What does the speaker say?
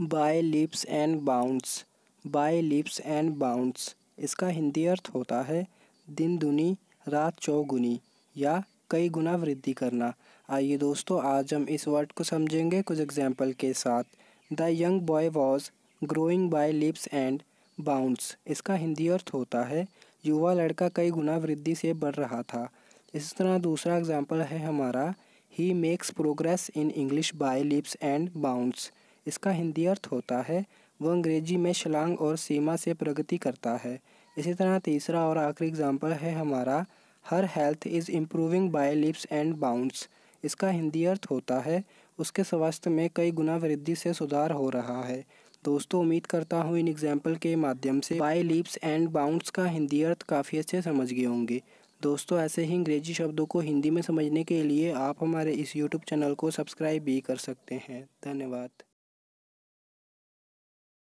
bye leaps and bounds by leaps and bounds इसका हिंदी अर्थ होता है दिन दुनी रात चौगुनी या कई गुना वृद्धि करना आइए दोस्तों आज हम इस वर्ड को समझेंगे कुछ एग्जाम्पल के साथ the young boy was growing by leaps and bounds इसका हिंदी अर्थ होता है युवा लड़का कई गुना वृद्धि से बढ़ रहा था इस तरह दूसरा एग्जाम्पल है हमारा he makes progress in English by leaps and bounds इसका हिंदी अर्थ होता है वो अंग्रेजी में शलांग और सीमा से प्रगति करता है इसी तरह तीसरा और आखिरी एग्जाम्पल है हमारा her health is improving by leaps and bounds इसका हिंदी अर्थ होता है उसके स्वास्थ्य में कई गुना वृद्धि से सुधार हो रहा है दोस्तों उम्मीद करता हूँ इन एग्जाम्पल के माध्यम से बाय लिप्स एंड बाउंड्स का हिंदी अर्थ काफ़ी अच्छे समझ गए होंगे दोस्तों ऐसे ही अंग्रेजी शब्दों को हिंदी में समझने के लिए आप हमारे इस यूट्यूब चैनल को सब्सक्राइब भी कर सकते हैं धन्यवाद